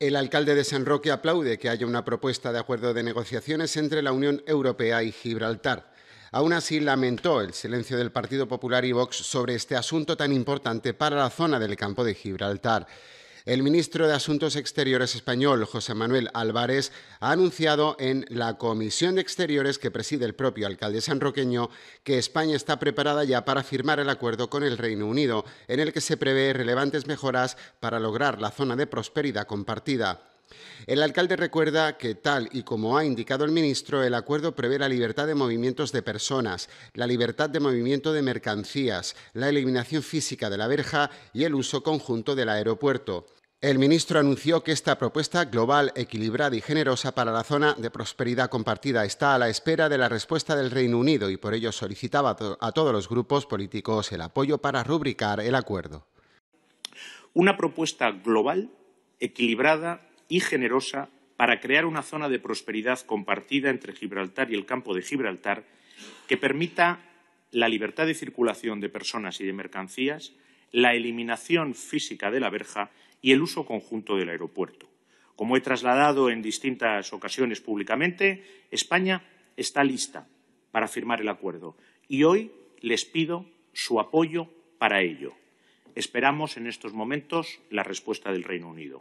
El alcalde de San Roque aplaude que haya una propuesta de acuerdo de negociaciones entre la Unión Europea y Gibraltar. Aún así, lamentó el silencio del Partido Popular y Vox sobre este asunto tan importante para la zona del campo de Gibraltar. El ministro de Asuntos Exteriores español, José Manuel Álvarez, ha anunciado en la Comisión de Exteriores que preside el propio alcalde sanroqueño que España está preparada ya para firmar el acuerdo con el Reino Unido, en el que se prevé relevantes mejoras para lograr la zona de prosperidad compartida. El alcalde recuerda que, tal y como ha indicado el ministro, el acuerdo prevé la libertad de movimientos de personas, la libertad de movimiento de mercancías, la eliminación física de la verja y el uso conjunto del aeropuerto. El ministro anunció que esta propuesta global, equilibrada y generosa para la zona de prosperidad compartida está a la espera de la respuesta del Reino Unido y por ello solicitaba a todos los grupos políticos el apoyo para rubricar el acuerdo. Una propuesta global, equilibrada y generosa para crear una zona de prosperidad compartida entre Gibraltar y el campo de Gibraltar que permita la libertad de circulación de personas y de mercancías, la eliminación física de la verja y el uso conjunto del aeropuerto. Como he trasladado en distintas ocasiones públicamente, España está lista para firmar el acuerdo y hoy les pido su apoyo para ello. Esperamos en estos momentos la respuesta del Reino Unido.